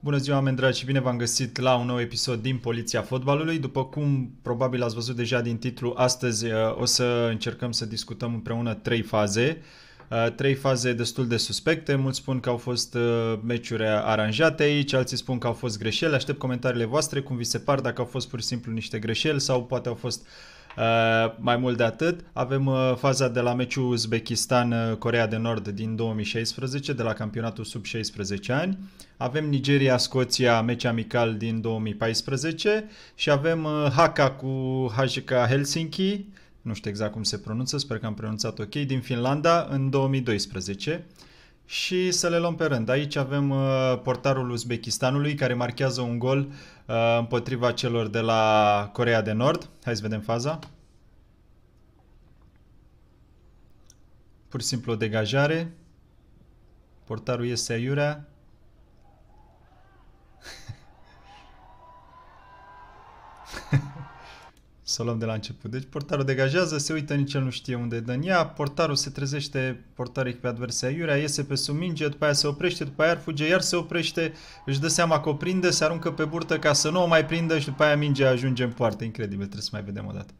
Bună ziua, oameni dragi și bine v-am găsit la un nou episod din Poliția Fotbalului. După cum probabil ați văzut deja din titlu, astăzi uh, o să încercăm să discutăm împreună trei faze. Uh, trei faze destul de suspecte, mulți spun că au fost uh, meciuri aranjate aici, alții spun că au fost greșeli. Aștept comentariile voastre, cum vi se par, dacă au fost pur și simplu niște greșeli sau poate au fost uh, Uh, mai mult de atât, avem uh, faza de la meciul Uzbekistan-Corea de Nord din 2016, de la campionatul sub 16 ani. Avem Nigeria-Scoția, meci amical din 2014 și avem uh, Haka cu HJK Helsinki, nu știu exact cum se pronunță, sper că am pronunțat ok, din Finlanda în 2012 și să le luăm pe rând. Aici avem uh, portarul Uzbekistanului care marchează un gol uh, împotriva celor de la Corea de Nord. Hai să vedem faza. Pur și simplu o degajare. Portarul este aiurea. să luăm de la început. Deci portarul degajează, se uită, nici el nu știe unde e Dania, portarul se trezește, portarul echipei adverse aiurea, iese pe sub minge, după aia se oprește, după aia fuge, iar se oprește, își dă seama că o prinde, se aruncă pe burtă ca să nu o mai prindă și după aia minge ajunge în poartă. Incredibil, trebuie să mai vedem o dată.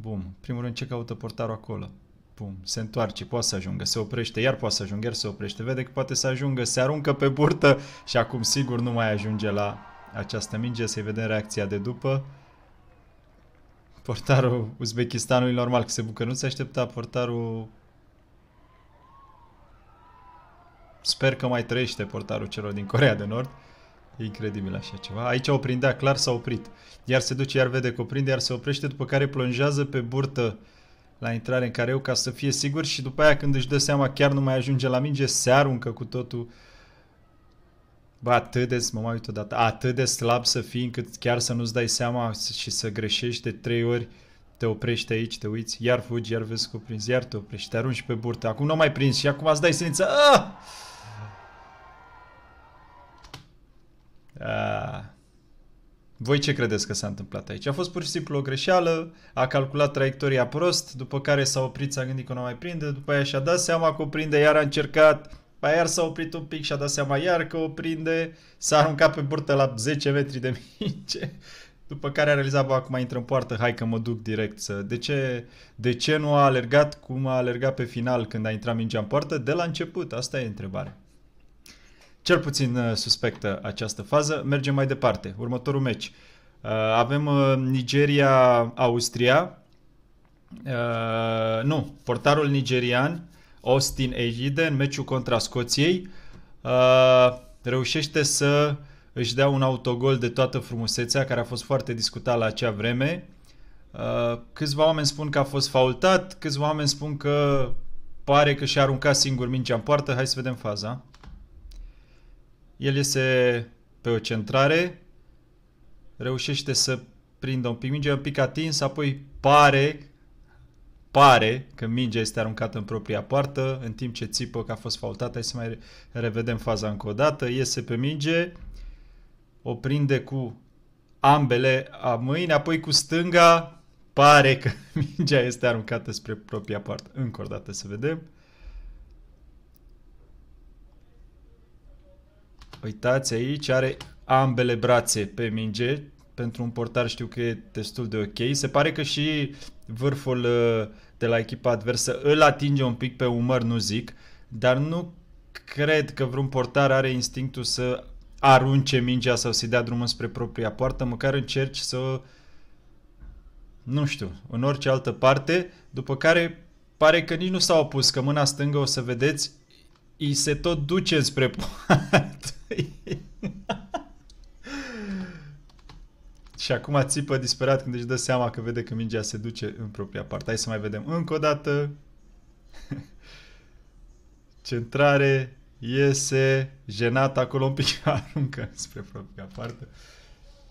Bum, primul rând ce caută portarul acolo? Bum, se întoarce, poate să ajungă, se oprește, iar poate să ajungă, iar se oprește, vede că poate să ajungă, se aruncă pe burtă și acum sigur nu mai ajunge la această minge, să-i vedem reacția de după portarul Uzbekistanului normal că se bucă. Nu se aștepta portarul... Sper că mai trăiește portarul celor din Corea de Nord. E incredibil așa ceva. Aici o prindea, clar s-a oprit. Iar se duce, iar vede că o prinde, iar se oprește, după care plonjează pe burtă la intrare în careu ca să fie sigur și după aia când își dă seama chiar nu mai ajunge la minge, se aruncă cu totul Bă, atât de, mă mai uit odată, atât de slab să fii încât chiar să nu-ți dai seama și să greșești de trei ori, te oprești aici, te uiți, iar fugi, iar vezi cu prins, iar te oprești, te arunci pe burtă, acum nu mai prins și acum îți dai silință. Ah! Ah. Voi ce credeți că s-a întâmplat aici? A fost pur și simplu o greșeală, a calculat traiectoria prost, după care s-a oprit, s-a gândit că nu mai prinde, după aia și-a dat seama că o prinde, iar a încercat, Ba iar s-a oprit un pic și a dat seama iar că o prinde, s-a aruncat pe burtă la 10 metri de mince. După care a realizat, bă, acum intră în poartă, hai că mă duc direct. Să... De ce, de ce nu a alergat cum a alergat pe final când a intrat mingea în poartă? De la început, asta e întrebarea. Cel puțin uh, suspectă această fază. Mergem mai departe. Următorul meci. Uh, avem uh, Nigeria-Austria. Nu, portarul nigerian Austin Ejide în meciul contra Scoției uh, reușește să își dea un autogol de toată frumusețea care a fost foarte discutat la acea vreme. Uh, câțiva oameni spun că a fost faultat, câțiva oameni spun că pare că și-a aruncat singur mingea în poartă. Hai să vedem faza. El iese pe o centrare, reușește să prindă un pic mingea, un pic atins, apoi pare pare că mingea este aruncată în propria poartă, în timp ce țipă că a fost faultată, Hai să mai revedem faza încă o dată. Iese pe minge, o prinde cu ambele a mâini, apoi cu stânga pare că mingea este aruncată spre propria poartă. Încă o dată să vedem. Uitați aici, are ambele brațe pe minge, pentru un portar știu că e destul de ok. Se pare că și vârful uh, de la echipa adversă îl atinge un pic pe umăr, nu zic, dar nu cred că vreun portar are instinctul să arunce mingea sau să-i dea drumul spre propria poartă, măcar încerci să nu știu, în orice altă parte, după care pare că nici nu s-a opus, că mâna stângă o să vedeți, îi se tot duce spre poartă. Și acum țipă disperat când își dă seama că vede că mingea se duce în propria parte. Hai să mai vedem încă o dată. Centrare, iese, jenat acolo un pic, aruncă spre propria parte.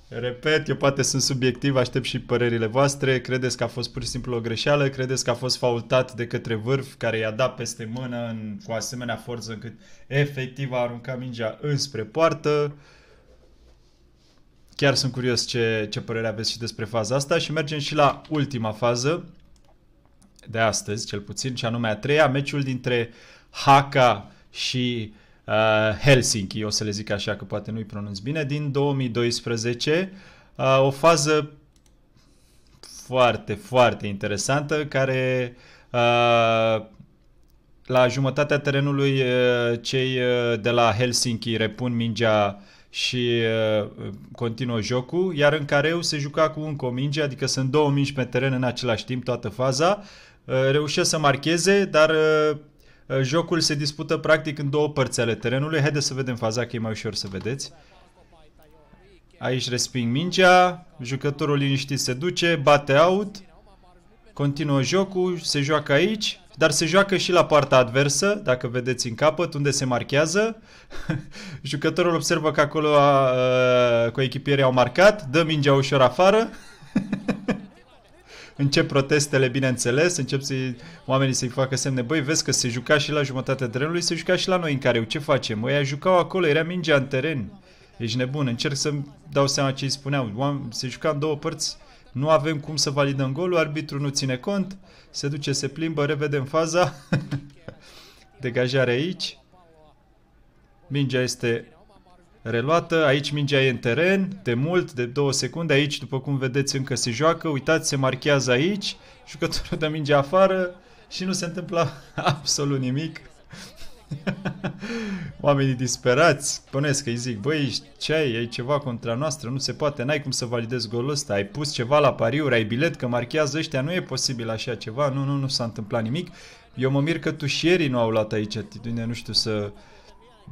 Repet, eu poate sunt subiectiv, aștept și părerile voastre. Credeți că a fost pur și simplu o greșeală? Credeți că a fost faultat de către vârf care i-a dat peste mână în, cu asemenea forță încât efectiv a aruncat mingea înspre poartă? Uh, Chiar sunt curios ce, ce părere aveți și despre faza asta și mergem și la ultima fază de astăzi, cel puțin, și anume a treia, meciul dintre Haka și uh, Helsinki, o să le zic așa că poate nu-i pronunț bine, din 2012, uh, o fază foarte, foarte interesantă care uh, la jumătatea terenului uh, cei uh, de la Helsinki repun mingea și uh, continuă jocul, iar în careu se juca cu un cominge, adică sunt două mingi pe teren în același timp toată faza, uh, reușesc să marcheze, dar uh, jocul se dispută practic în două părți ale terenului. Haideți să vedem faza, că e mai ușor să vedeți. Aici resping mingea, jucătorul liniștit se duce, bate out, continuă jocul, se joacă aici, dar se joacă și la partea adversă, dacă vedeți în capăt, unde se marchează. Jucătorul observă că acolo a, uh, cu echipierii au marcat, dă mingea ușor afară. încep protestele, bineînțeles, încep să oamenii să-i facă semne, băi, vezi că se juca și la jumătatea terenului, se juca și la noi în care, eu, ce facem? Ăia jucau acolo, era mingea în teren. Ești nebun, încerc să-mi dau seama ce îi spuneau. Se juca în două părți nu avem cum să validăm golul, arbitru nu ține cont, se duce, se plimbă, revedem faza. Degajare aici. Mingea este reluată, aici mingea e în teren, de mult, de două secunde, aici după cum vedeți încă se joacă, uitați, se marchează aici, jucătorul dă mingea afară și nu se întâmplă absolut nimic. Oamenii disperați, spuneți că îi zic, băi, ce ai, ai ceva contra noastră, nu se poate, n-ai cum să validezi golul ăsta, ai pus ceva la pariuri, ai bilet că marchează ăștia, nu e posibil așa ceva, nu, nu, nu s-a întâmplat nimic. Eu mă mir că tușierii nu au luat aici atitudine, nu știu să...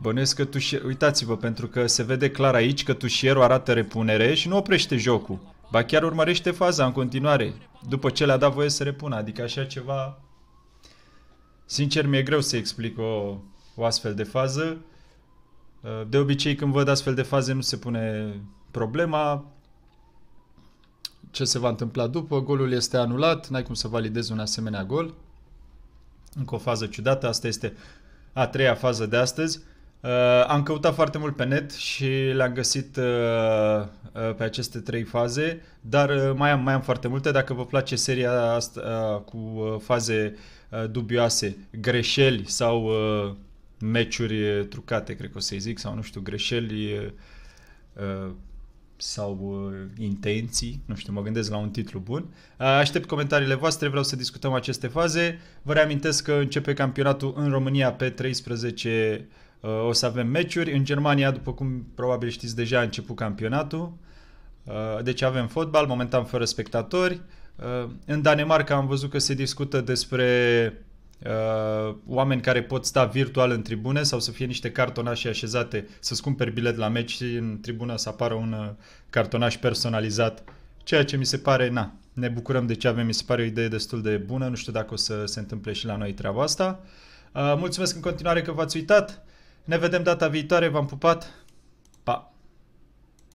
Bănuiesc că tușier... Uitați-vă, pentru că se vede clar aici că tușierul arată repunere și nu oprește jocul. Ba chiar urmărește faza în continuare, după ce le-a dat voie să repună, adică așa ceva... Sincer, mi-e greu să explic o o astfel de fază. Uh, de obicei când văd astfel de faze nu se pune problema ce se va întâmpla după, golul este anulat, n-ai cum să validezi un asemenea gol. Încă o fază ciudată, asta este a treia fază de astăzi. Uh, am căutat foarte mult pe net și le-am găsit uh, uh, pe aceste trei faze, dar uh, mai, am, mai am foarte multe. Dacă vă place seria asta uh, cu uh, faze uh, dubioase, greșeli sau uh, meciuri trucate, cred că o să-i zic, sau nu știu, greșeli sau intenții, nu știu, mă gândesc la un titlu bun. Aștept comentariile voastre, vreau să discutăm aceste faze. Vă reamintesc că începe campionatul în România pe 13 o să avem meciuri. În Germania, după cum probabil știți deja, a început campionatul. Deci avem fotbal, momentan fără spectatori. În Danemarca am văzut că se discută despre uh, oameni care pot sta virtual în tribune sau să fie niște cartonașe așezate, să-ți cumperi bilet la meci și în tribună să apară un uh, cartonaș personalizat, ceea ce mi se pare, na, ne bucurăm de ce avem, mi se pare o idee destul de bună, nu știu dacă o să se întâmple și la noi treaba asta. Uh, mulțumesc în continuare că v-ați uitat, ne vedem data viitoare, v-am pupat!